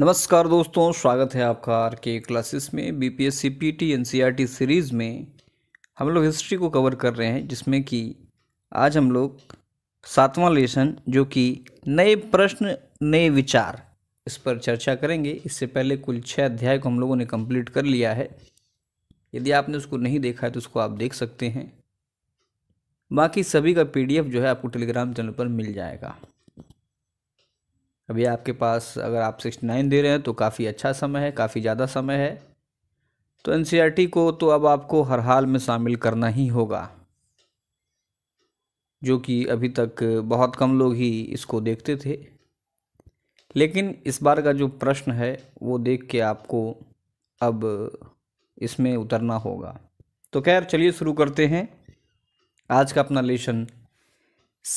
नमस्कार दोस्तों स्वागत है आपका आर के क्लासेस में B P S C P T N C R T series में हम लोग हिस्ट्री को कवर कर रहे हैं जिसमें कि आज हम लोग सातवां लेसन जो कि नए प्रश्न नए विचार इस पर चर्चा करेंगे इससे पहले कुल छः अध्याय को हम लोगों ने कंप्लीट कर लिया है यदि आपने उसको नहीं देखा है तो उसको आप देख सकते हैं बाकी सभी का पीडीएफ जो है आपको टेलीग्राम चैनल पर मिल जाएगा अभी आपके पास अगर आप सिक्सटी नाइन दे रहे हैं तो काफ़ी अच्छा समय है काफ़ी ज़्यादा समय है तो एन e को तो अब आपको हर हाल में शामिल करना ही होगा जो कि अभी तक बहुत कम लोग ही इसको देखते थे लेकिन इस बार का जो प्रश्न है वो देख के आपको अब इसमें उतरना होगा तो खैर चलिए शुरू करते हैं आज का अपना लेसन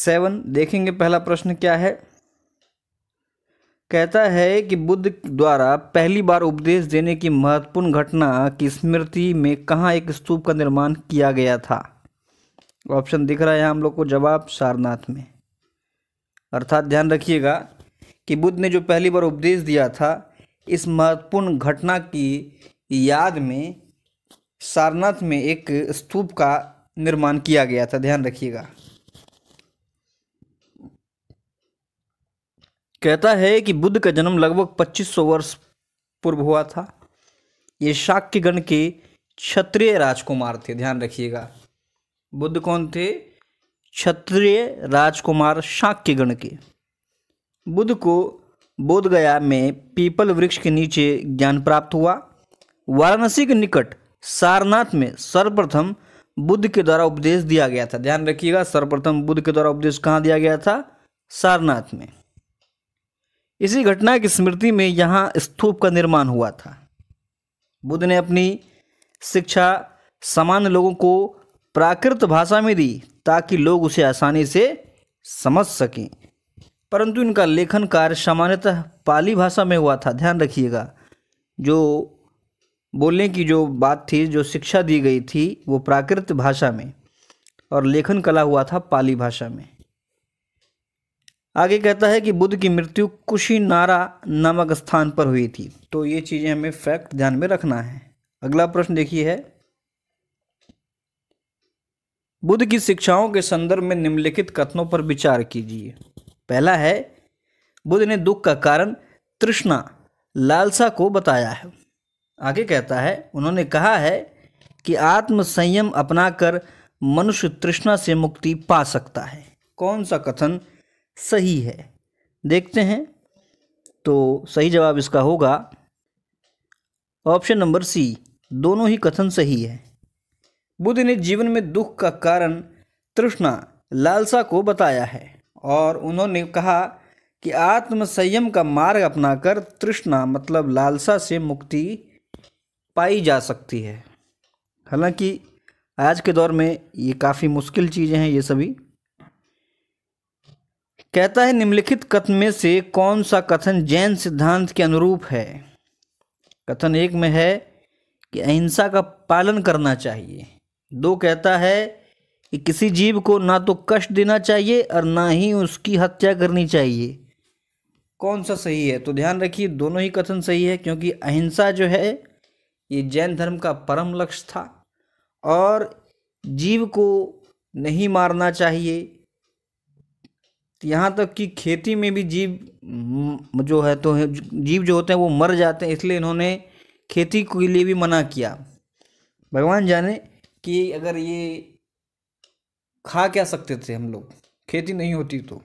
सेवन देखेंगे पहला प्रश्न क्या है कहता है कि बुद्ध द्वारा पहली बार उपदेश देने की महत्वपूर्ण घटना की स्मृति में कहाँ एक स्तूप का निर्माण किया गया था ऑप्शन दिख रहा है हम लोग को जवाब सारनाथ में अर्थात ध्यान रखिएगा कि बुद्ध ने जो पहली बार उपदेश दिया था इस महत्वपूर्ण घटना की याद में सारनाथ में एक स्तूप का निर्माण किया गया था ध्यान रखिएगा कहता है कि बुद्ध का जन्म लगभग 2500 वर्ष पूर्व हुआ था ये गण के क्षत्रिय राजकुमार थे ध्यान रखिएगा बुद्ध कौन थे क्षत्रिय राजकुमार गण के बुद्ध को बोधगया में पीपल वृक्ष के नीचे ज्ञान प्राप्त हुआ वाराणसी के निकट सारनाथ में सर्वप्रथम बुद्ध के द्वारा उपदेश दिया गया था ध्यान रखिएगा सर्वप्रथम बुद्ध के द्वारा उपदेश कहाँ दिया गया था सारनाथ में इसी घटना की स्मृति में यहाँ स्तूप का निर्माण हुआ था बुद्ध ने अपनी शिक्षा सामान्य लोगों को प्राकृत भाषा में दी ताकि लोग उसे आसानी से समझ सकें परंतु इनका लेखन कार्य सामान्यतः पाली भाषा में हुआ था ध्यान रखिएगा जो बोलने की जो बात थी जो शिक्षा दी गई थी वो प्राकृत भाषा में और लेखन कला हुआ था पाली भाषा में आगे कहता है कि बुद्ध की मृत्यु कुशीनारा नामक स्थान पर हुई थी तो ये चीज़ें हमें फैक्ट ध्यान में रखना है अगला प्रश्न देखिए है बुद्ध की शिक्षाओं के संदर्भ में निम्नलिखित कथनों पर विचार कीजिए पहला है बुद्ध ने दुख का कारण तृष्णा लालसा को बताया है आगे कहता है उन्होंने कहा है कि आत्म संयम अपनाकर मनुष्य तृष्णा से मुक्ति पा सकता है कौन सा कथन सही है देखते हैं तो सही जवाब इसका होगा ऑप्शन नंबर सी दोनों ही कथन सही है बुद्ध ने जीवन में दुख का कारण तृष्णा लालसा को बताया है और उन्होंने कहा कि आत्मसंयम का मार्ग अपनाकर तृष्णा मतलब लालसा से मुक्ति पाई जा सकती है हालांकि आज के दौर में ये काफ़ी मुश्किल चीज़ें हैं ये सभी कहता है निम्नलिखित कथन में से कौन सा कथन जैन सिद्धांत के अनुरूप है कथन एक में है कि अहिंसा का पालन करना चाहिए दो कहता है कि किसी जीव को ना तो कष्ट देना चाहिए और ना ही उसकी हत्या करनी चाहिए कौन सा सही है तो ध्यान रखिए दोनों ही कथन सही है क्योंकि अहिंसा जो है ये जैन धर्म का परम लक्ष्य था और जीव को नहीं मारना चाहिए तो यहाँ तक कि खेती में भी जीव जो है तो जीव जो होते हैं वो मर जाते हैं इसलिए इन्होंने खेती के लिए भी मना किया भगवान जाने कि अगर ये खा क्या सकते थे हम लोग खेती नहीं होती तो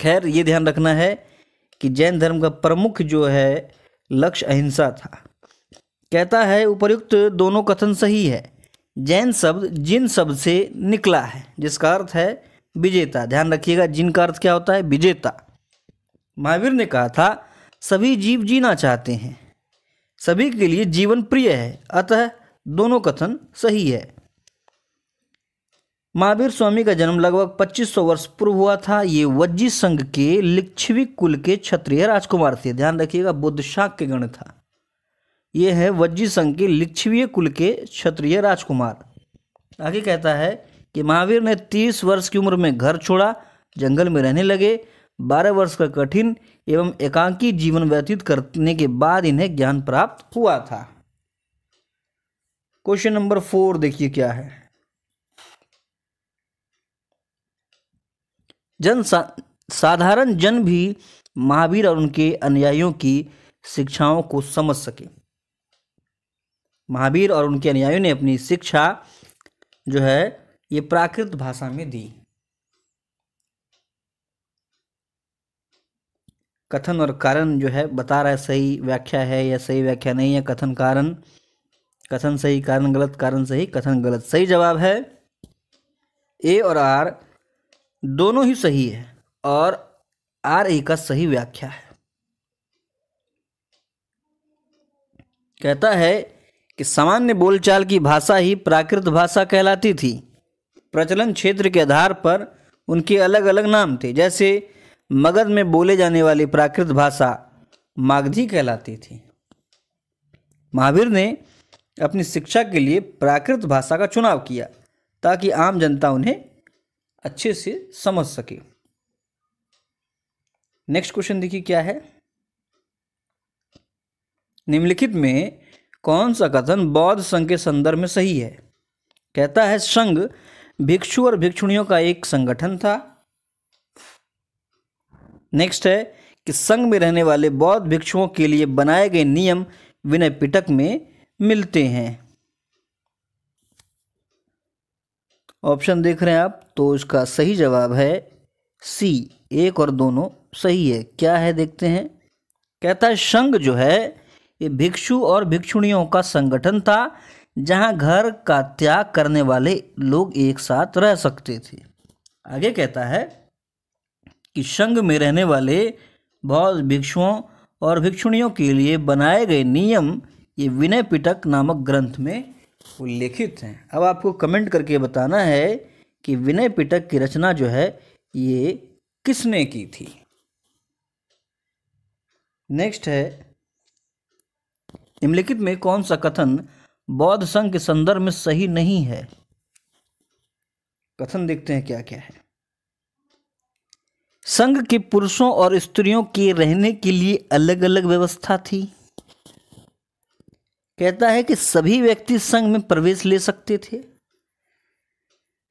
खैर ये ध्यान रखना है कि जैन धर्म का प्रमुख जो है लक्ष्य अहिंसा था कहता है उपर्युक्त दोनों कथन सही है जैन शब्द जिन शब्द से निकला है जिसका अर्थ है विजेता ध्यान रखिएगा जिन का अर्थ क्या होता है विजेता महावीर ने कहा था सभी जीव जीना चाहते हैं सभी के लिए जीवन प्रिय है अतः दोनों कथन सही है महावीर स्वामी का जन्म लगभग 2500 वर्ष पूर्व हुआ था ये वज्जी संघ के लिच्छवी कुल के क्षत्रिय राजकुमार थे ध्यान रखिएगा बुद्ध शाक के गण था ये है वज्जी संघ के लिच्छवीय कुल के क्षत्रिय राजकुमार आगे कहता है कि महावीर ने तीस वर्ष की उम्र में घर छोड़ा जंगल में रहने लगे बारह वर्ष का कठिन एवं एकांकी जीवन व्यतीत करने के बाद इन्हें ज्ञान प्राप्त हुआ था क्वेश्चन नंबर फोर देखिए क्या है जन सा, साधारण जन भी महावीर और उनके अनुयायियों की शिक्षाओं को समझ सके महावीर और उनके अनुयायियों ने अपनी शिक्षा जो है ये प्राकृत भाषा में दी कथन और कारण जो है बता रहा है सही व्याख्या है या सही व्याख्या नहीं है कथन कारण कथन सही कारण गलत कारण सही कथन गलत सही जवाब है ए और आर दोनों ही सही है और आर ए का सही व्याख्या है कहता है कि सामान्य बोलचाल की भाषा ही प्राकृत भाषा कहलाती थी प्रचलन क्षेत्र के आधार पर उनके अलग अलग नाम थे जैसे मगध में बोले जाने वाली प्राकृत भाषा मागधी कहलाती थी महावीर ने अपनी शिक्षा के लिए प्राकृत भाषा का चुनाव किया ताकि आम जनता उन्हें अच्छे से समझ सके नेक्स्ट क्वेश्चन देखिए क्या है निम्नलिखित में कौन सा कथन बौद्ध संघ के संदर्भ में सही है कहता है संघ भिक्षु और भिक्षुणियों का एक संगठन था नेक्स्ट है कि संघ में रहने वाले बौद्ध भिक्षुओं के लिए बनाए गए नियम विनय पिटक में मिलते हैं ऑप्शन देख रहे हैं आप तो इसका सही जवाब है सी एक और दोनों सही है क्या है देखते हैं कहता है संघ जो है ये भिक्षु और भिक्षुणियों का संगठन था जहाँ घर का त्याग करने वाले लोग एक साथ रह सकते थे आगे कहता है कि संघ में रहने वाले बौद्ध भिक्षुओं और भिक्षुणियों के लिए बनाए गए नियम ये विनय पिटक नामक ग्रंथ में उल्लेखित हैं अब आपको कमेंट करके बताना है कि विनय पिटक की रचना जो है ये किसने की थी नेक्स्ट है निम्नलिखित में कौन सा कथन बौद्ध संघ के संदर्भ में सही नहीं है कथन देखते हैं क्या क्या है संघ के पुरुषों और स्त्रियों के रहने के लिए अलग अलग व्यवस्था थी कहता है कि सभी व्यक्ति संघ में प्रवेश ले सकते थे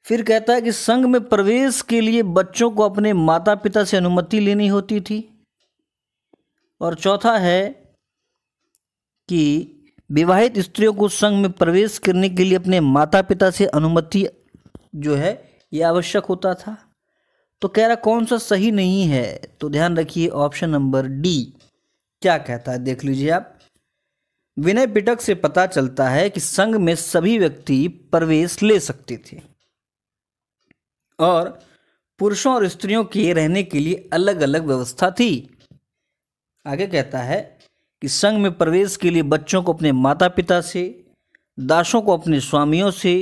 फिर कहता है कि संघ में प्रवेश के लिए बच्चों को अपने माता पिता से अनुमति लेनी होती थी और चौथा है कि विवाहित स्त्रियों को संघ में प्रवेश करने के लिए अपने माता पिता से अनुमति जो है ये आवश्यक होता था तो कह रहा कौन सा सही नहीं है तो ध्यान रखिए ऑप्शन नंबर डी क्या कहता है देख लीजिए आप विनय पिटक से पता चलता है कि संघ में सभी व्यक्ति प्रवेश ले सकते थे और पुरुषों और स्त्रियों के रहने के लिए अलग अलग व्यवस्था थी आगे कहता है कि संघ में प्रवेश के लिए बच्चों को अपने माता पिता से दासों को अपने स्वामियों से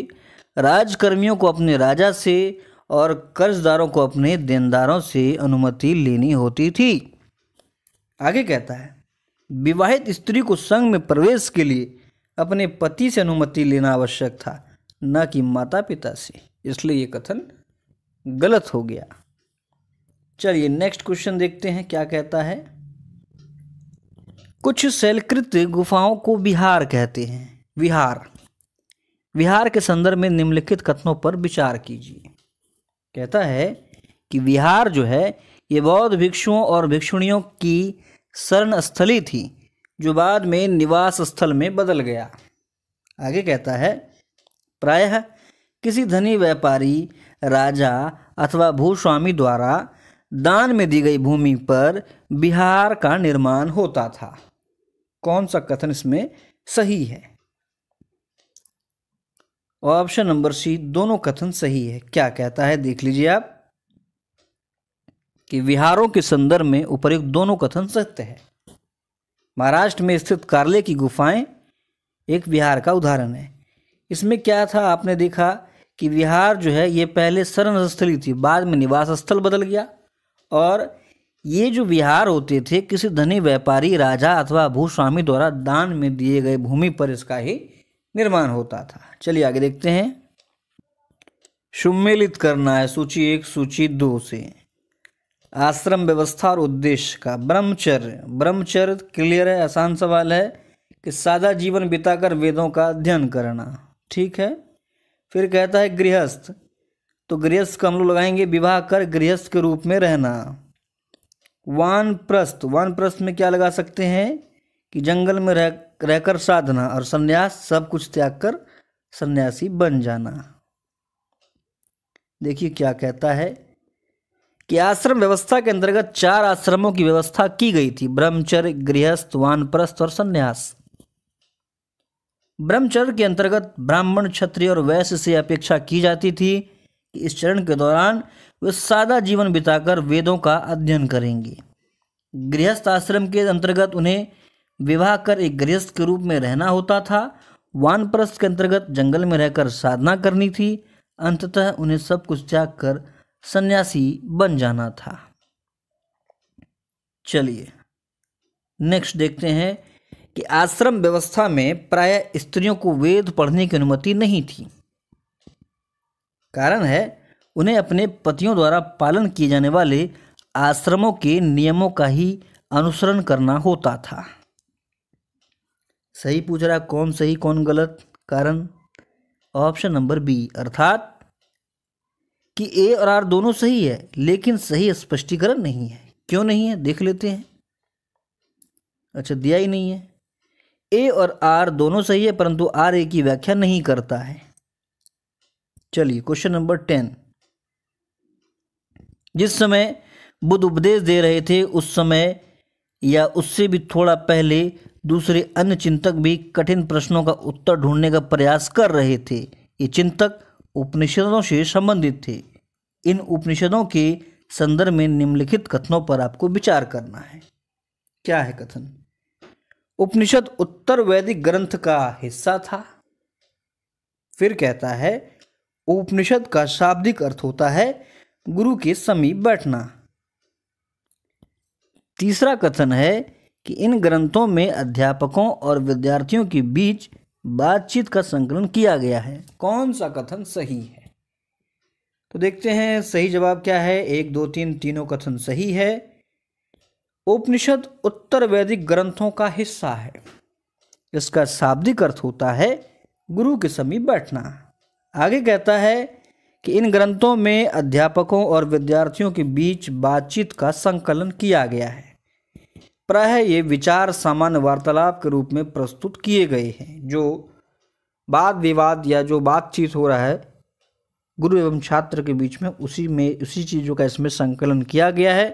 राजकर्मियों को अपने राजा से और कर्जदारों को अपने देनदारों से अनुमति लेनी होती थी आगे कहता है विवाहित स्त्री को संघ में प्रवेश के लिए अपने पति से अनुमति लेना आवश्यक था न कि माता पिता से इसलिए ये कथन गलत हो गया चलिए नेक्स्ट क्वेश्चन देखते हैं क्या कहता है कुछ शैलकृत गुफाओं को बिहार कहते हैं विहार विहार के संदर्भ में निम्नलिखित कथनों पर विचार कीजिए कहता है कि विहार जो है ये बौद्ध भिक्षुओं और भिक्षुणियों की शरण स्थली थी जो बाद में निवास स्थल में बदल गया आगे कहता है प्रायः किसी धनी व्यापारी राजा अथवा भूस्वामी द्वारा दान में दी गई भूमि पर बिहार का निर्माण होता था कौन सा कथन इसमें सही है ऑप्शन नंबर सी दोनों कथन सही है क्या कहता है देख लीजिए आप कि विहारों के संदर्भ में उपरयुक्त दोनों कथन सत्य है महाराष्ट्र में स्थित कार्ले की गुफाएं एक विहार का उदाहरण है इसमें क्या था आपने देखा कि विहार जो है ये पहले शरण स्थली थी बाद में निवास स्थल बदल गया और ये जो विहार होते थे किसी धनी व्यापारी राजा अथवा भूस्वामी द्वारा दान में दिए गए भूमि पर इसका ही निर्माण होता था चलिए आगे देखते हैं सुमेलित करना है सूची एक सूची दो से आश्रम व्यवस्था और उद्देश्य का ब्रह्मचर्य ब्रह्मचर्य क्लियर है आसान सवाल है कि सादा जीवन बिताकर वेदों का अध्ययन करना ठीक है फिर कहता है गृहस्थ तो गृहस्थ का हम लोग लगाएंगे विवाह कर गृहस्थ के रूप में रहना वान प्रस्थ वान प्रस्थ में क्या लगा सकते हैं कि जंगल में रह रहकर साधना और सन्यास सब कुछ त्याग कर सन्यासी बन जाना देखिए क्या कहता है कि आश्रम व्यवस्था के अंतर्गत चार आश्रमों की व्यवस्था की गई थी ब्रह्मचर्य गृहस्थ वानप्रस्थ और सन्यास ब्रह्मचर्य के अंतर्गत ब्राह्मण क्षत्रिय और वैश्य से अपेक्षा की जाती थी कि इस चरण के दौरान वे सादा जीवन बिताकर वेदों का अध्ययन करेंगे गृहस्थ आश्रम के अंतर्गत उन्हें विवाह कर एक गृहस्थ के रूप में रहना होता था वानप्रस्थ के अंतर्गत जंगल में रहकर साधना करनी थी अंततः उन्हें सब कुछ त्याग कर सन्यासी बन जाना था चलिए नेक्स्ट देखते हैं कि आश्रम व्यवस्था में प्राय स्त्रियों को वेद पढ़ने की अनुमति नहीं थी कारण है उन्हें अपने पतियों द्वारा पालन किए जाने वाले आश्रमों के नियमों का ही अनुसरण करना होता था सही पूछ रहा कौन सही कौन गलत कारण ऑप्शन नंबर बी अर्थात कि ए और आर दोनों सही है लेकिन सही स्पष्टीकरण नहीं है क्यों नहीं है देख लेते हैं अच्छा दिया ही नहीं है ए और आर दोनों सही है परंतु आर ए की व्याख्या नहीं करता है चलिए क्वेश्चन नंबर टेन जिस समय बुद्ध उपदेश दे रहे थे उस समय या उससे भी थोड़ा पहले दूसरे अन्य चिंतक भी कठिन प्रश्नों का उत्तर ढूंढने का प्रयास कर रहे थे ये चिंतक उपनिषदों से संबंधित थे इन उपनिषदों के संदर्भ में निम्नलिखित कथनों पर आपको विचार करना है क्या है कथन उपनिषद उत्तर वैदिक ग्रंथ का हिस्सा था फिर कहता है उपनिषद का शाब्दिक अर्थ होता है गुरु के समीप बैठना तीसरा कथन है कि इन ग्रंथों में अध्यापकों और विद्यार्थियों के बीच बातचीत का संकलन किया गया है कौन सा कथन सही है तो देखते हैं सही जवाब क्या है एक दो तीन तीनों कथन सही है उपनिषद उत्तर वैदिक ग्रंथों का हिस्सा है इसका शाब्दिक अर्थ होता है गुरु के समीप बैठना आगे कहता है कि इन ग्रंथों में अध्यापकों और विद्यार्थियों के बीच बातचीत का संकलन किया गया है प्रायः ये विचार सामान्य वार्तालाप के रूप में प्रस्तुत किए गए हैं जो वाद विवाद या जो बातचीत हो रहा है गुरु एवं छात्र के बीच में उसी में उसी चीज़ों का इसमें संकलन किया गया है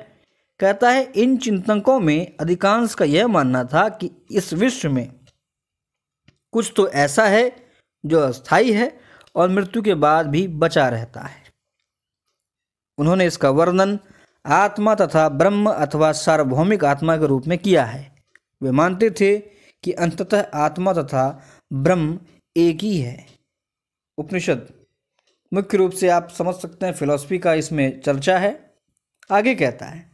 कहता है इन चिंतकों में अधिकांश का यह मानना था कि इस विश्व में कुछ तो ऐसा है जो अस्थाई है और मृत्यु के बाद भी बचा रहता है उन्होंने इसका वर्णन आत्मा तथा ब्रह्म अथवा सार्वभौमिक आत्मा के रूप में किया है वे मानते थे कि अंततः आत्मा तथा ब्रह्म एक ही है उपनिषद मुख्य रूप से आप समझ सकते हैं फिलॉसफी का इसमें चर्चा है आगे कहता है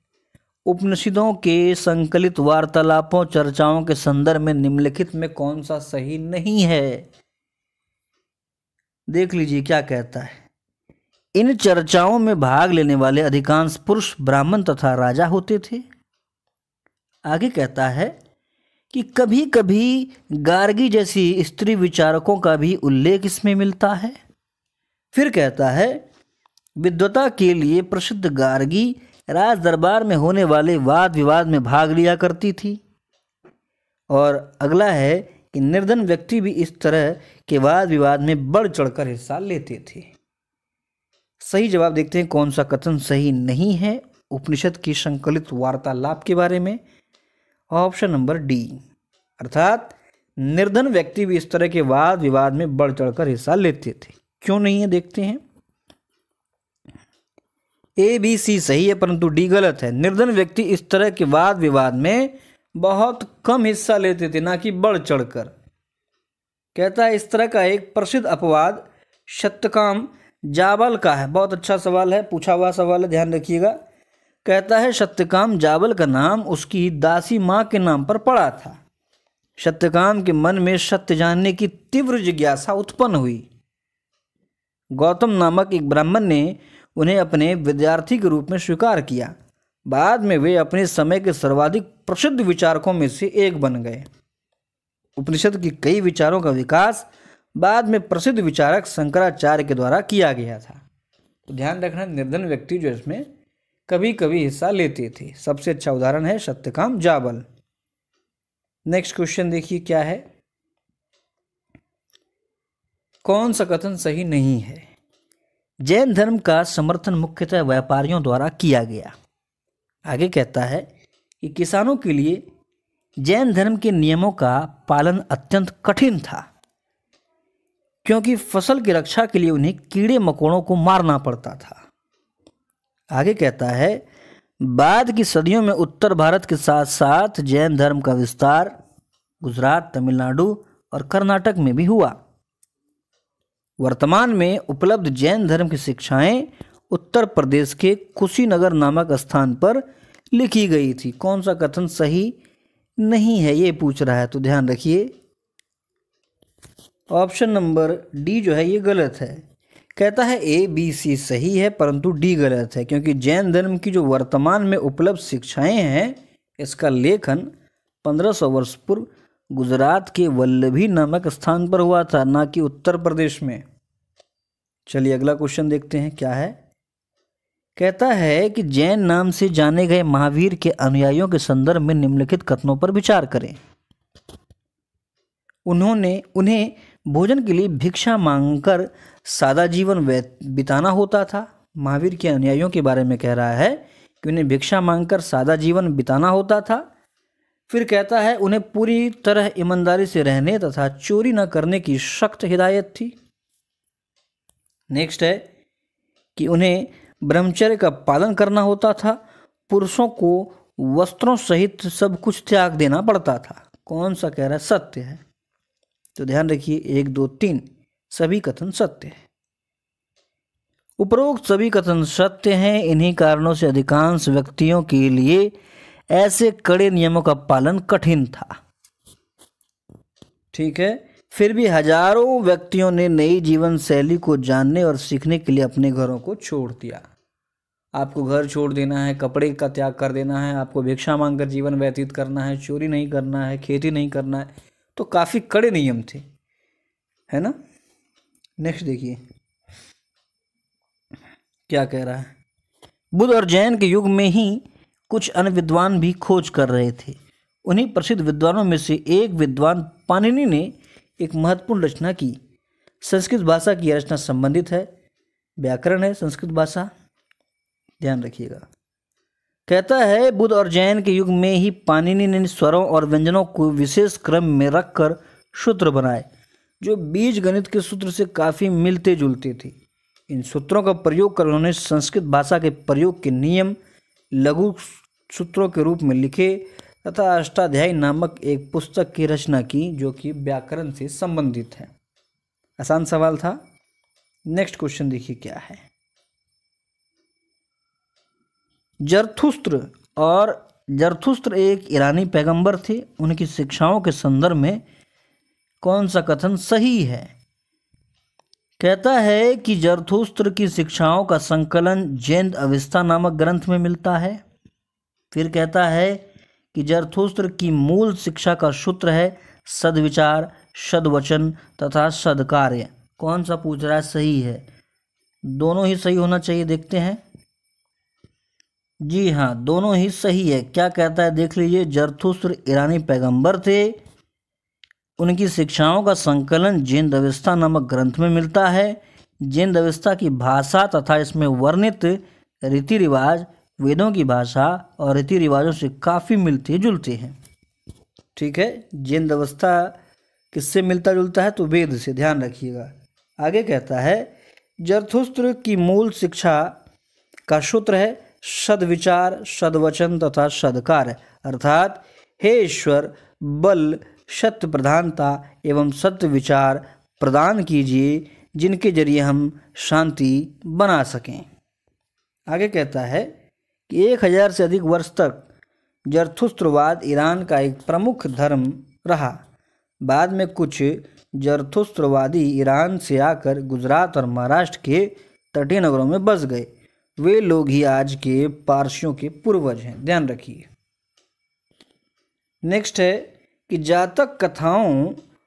उपनिषदों के संकलित वार्तालापों चर्चाओं के संदर्भ में निम्नलिखित में कौन सा सही नहीं है देख लीजिए क्या कहता है इन चर्चाओं में भाग लेने वाले अधिकांश पुरुष ब्राह्मण तथा राजा होते थे आगे कहता है कि कभी कभी गार्गी जैसी स्त्री विचारकों का भी उल्लेख इसमें मिलता है फिर कहता है विद्वता के लिए प्रसिद्ध गार्गी राज दरबार में होने वाले वाद विवाद में भाग लिया करती थी और अगला है कि निर्धन व्यक्ति भी इस तरह के वाद विवाद में बढ़ चढ़कर हिस्सा लेते थे सही जवाब देखते हैं कौन सा कथन सही नहीं है उपनिषद की संकलित वार्तालाप के बारे में ऑप्शन नंबर डी अर्थात निर्धन व्यक्ति भी इस तरह के वाद विवाद में बढ़ चढ़कर हिस्सा लेते थे क्यों नहीं है देखते हैं ए बी सी सही है परंतु डी गलत है निर्धन व्यक्ति इस तरह के वाद विवाद में बहुत कम हिस्सा लेते थे ना कि बढ़ चढ़कर कहता है इस तरह का एक प्रसिद्ध अपवाद शतकाम जावल का है बहुत अच्छा सवाल है पूछा हुआ सवाल है ध्यान रखिएगा कहता है सत्यकाम जावल का नाम उसकी दासी माँ के नाम पर पड़ा था सत्यकाम के मन में सत्य जानने की तीव्र जिज्ञासा उत्पन्न हुई गौतम नामक एक ब्राह्मण ने उन्हें अपने विद्यार्थी के रूप में स्वीकार किया बाद में वे अपने समय के सर्वाधिक प्रसिद्ध विचारकों में से एक बन गए उपनिषद के कई विचारों का विकास बाद में प्रसिद्ध विचारक शंकराचार्य के द्वारा किया गया था तो ध्यान रखना निर्धन व्यक्ति जो इसमें कभी कभी हिस्सा लेते थे सबसे अच्छा उदाहरण है सत्यकाम जाबल नेक्स्ट क्वेश्चन देखिए क्या है कौन सा कथन सही नहीं है जैन धर्म का समर्थन मुख्यतः व्यापारियों द्वारा किया गया आगे कहता है कि किसानों के लिए जैन धर्म के नियमों का पालन अत्यंत कठिन था क्योंकि फसल की रक्षा के लिए उन्हें कीड़े मकोड़ों को मारना पड़ता था आगे कहता है बाद की सदियों में उत्तर भारत के साथ साथ जैन धर्म का विस्तार गुजरात तमिलनाडु और कर्नाटक में भी हुआ वर्तमान में उपलब्ध जैन धर्म की शिक्षाएं उत्तर प्रदेश के कुशीनगर नामक स्थान पर लिखी गई थी कौन सा कथन सही नहीं है ये पूछ रहा है तो ध्यान रखिए ऑप्शन नंबर डी जो है ये गलत है कहता है ए बी सी सही है परंतु डी गलत है क्योंकि जैन धर्म की जो वर्तमान में उपलब्ध शिक्षाएं हैं इसका लेखन 1500 वर्ष पूर्व गुजरात के वल्लभी नामक स्थान पर हुआ था ना कि उत्तर प्रदेश में चलिए अगला क्वेश्चन देखते हैं क्या है कहता है कि जैन नाम से जाने गए महावीर के अनुयायियों के संदर्भ में निम्नलिखित कथनों पर विचार करें उन्होंने उन्हें भोजन के लिए भिक्षा मांगकर सादा जीवन बिताना होता था महावीर के अनुयायियों के बारे में कह रहा है कि उन्हें भिक्षा मांगकर सादा जीवन बिताना होता था फिर कहता है उन्हें पूरी तरह ईमानदारी से रहने तथा चोरी न करने की सख्त हिदायत थी नेक्स्ट है कि उन्हें ब्रह्मचर्य का पालन करना होता था पुरुषों को वस्त्रों सहित सब कुछ त्याग देना पड़ता था कौन सा कह रहा है सत्य है तो ध्यान रखिए एक दो तीन सभी कथन सत्य है उपरोक्त सभी कथन सत्य हैं इन्हीं कारणों से अधिकांश व्यक्तियों के लिए ऐसे कड़े नियमों का पालन कठिन था ठीक है फिर भी हजारों व्यक्तियों ने नई जीवन शैली को जानने और सीखने के लिए अपने घरों को छोड़ दिया आपको घर छोड़ देना है कपड़े का त्याग कर देना है आपको भिक्षा मांगकर जीवन व्यतीत करना है चोरी नहीं करना है खेती नहीं करना है तो काफ़ी कड़े नियम थे है ना नेक्स्ट देखिए क्या कह रहा है बुद्ध और जैन के युग में ही कुछ अन्य विद्वान भी खोज कर रहे थे उन्हीं प्रसिद्ध विद्वानों में से एक विद्वान पानिनी ने एक महत्वपूर्ण रचना की संस्कृत भाषा की यह रचना संबंधित है व्याकरण है संस्कृत भाषा ध्यान रखिएगा कहता है बुद्ध और जैन के युग में ही पानिनी ने स्वरों और व्यंजनों को विशेष क्रम में रखकर सूत्र बनाए जो बीज गणित के सूत्र से काफ़ी मिलते जुलते थे इन सूत्रों का प्रयोग कर उन्होंने संस्कृत भाषा के प्रयोग के नियम लघु सूत्रों के रूप में लिखे तथा अष्टाध्यायी नामक एक पुस्तक की रचना की जो कि व्याकरण से संबंधित है आसान सवाल था नेक्स्ट क्वेश्चन देखिए क्या है जरथुस्त्र और जरथुस्त्र एक ईरानी पैगंबर थे उनकी शिक्षाओं के संदर्भ में कौन सा कथन सही है कहता है कि जरथुस्त्र की शिक्षाओं का संकलन जैन अवस्था नामक ग्रंथ में मिलता है फिर कहता है कि जरथुस्त्र की मूल शिक्षा का सूत्र है सदविचार सदवचन तथा सदकार्य कौन सा पूछ रहा है सही है दोनों ही सही होना चाहिए देखते हैं जी हाँ दोनों ही सही है क्या कहता है देख लीजिए जरथुस्त्र ईरानी पैगंबर थे उनकी शिक्षाओं का संकलन जैन दविस्ता नामक ग्रंथ में मिलता है जैन दविस्ता की भाषा तथा इसमें वर्णित रीति रिवाज वेदों की भाषा और रीति रिवाजों से काफ़ी मिलते जुलते हैं ठीक है जैन दवस्था किससे मिलता जुलता है तो वेद से ध्यान रखिएगा आगे कहता है जरथुस्त्र की मूल शिक्षा का सूत्र है सदविचार सदवचन तथा सदकार अर्थात हे ईश्वर बल सत्य प्रधानता एवं सत्य विचार प्रदान कीजिए जिनके जरिए हम शांति बना सकें आगे कहता है कि एक हजार से अधिक वर्ष तक जरथुस्त्रवाद ईरान का एक प्रमुख धर्म रहा बाद में कुछ जरथुस्त्रवादी ईरान से आकर गुजरात और महाराष्ट्र के तटीय नगरों में बस गए वे लोग ही आज के पारसियों के पूर्वज हैं ध्यान रखिए नेक्स्ट है कि जातक कथाओं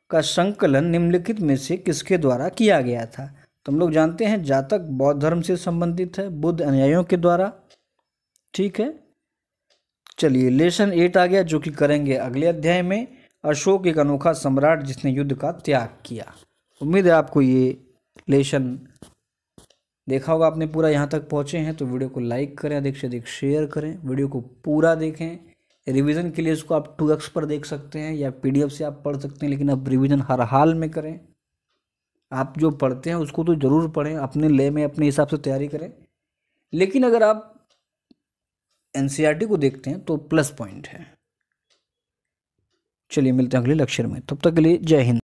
का संकलन निम्नलिखित में से किसके द्वारा किया गया था तो हम लोग जानते हैं जातक बौद्ध धर्म से संबंधित है बुद्ध अनुयायियों के द्वारा ठीक है चलिए लेसन एट आ गया जो कि करेंगे अगले अध्याय में अशोक एक अनोखा सम्राट जिसने युद्ध का त्याग किया उम्मीद है आपको ये लेसन देखा होगा आपने पूरा यहाँ तक पहुँचे हैं तो वीडियो को लाइक करें अधिक से अधिक शेयर करें वीडियो को पूरा देखें रिवीजन के लिए इसको आप टू एक्स पर देख सकते हैं या पीडीएफ से आप पढ़ सकते हैं लेकिन आप रिवीजन हर हाल में करें आप जो पढ़ते हैं उसको तो ज़रूर पढ़ें अपने ले में अपने हिसाब से तैयारी करें लेकिन अगर आप एन e को देखते हैं तो प्लस पॉइंट है चलिए मिलते हैं अगले लेक्चर में तब तक के लिए जय हिंद